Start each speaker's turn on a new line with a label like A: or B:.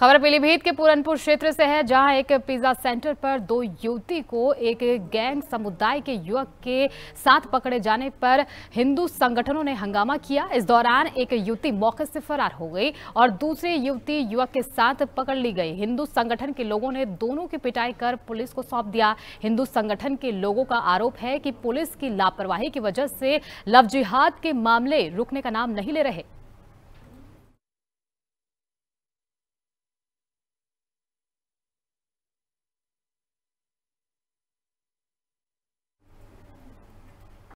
A: खबर पीलीभीत के पूरनपुर क्षेत्र से है जहां एक पिज्जा सेंटर पर दो युवती को एक गैंग समुदाय के युवक के साथ पकड़े जाने पर हिंदू संगठनों ने हंगामा किया इस दौरान एक युवती मौके से फरार हो गई और दूसरी युवती युवक के साथ पकड़ ली गई हिंदू संगठन के लोगों ने दोनों की पिटाई कर पुलिस को सौंप दिया हिंदू संगठन के लोगों का आरोप है कि पुलिस की लापरवाही की वजह से लव जिहाद के मामले रुकने का नाम नहीं ले रहे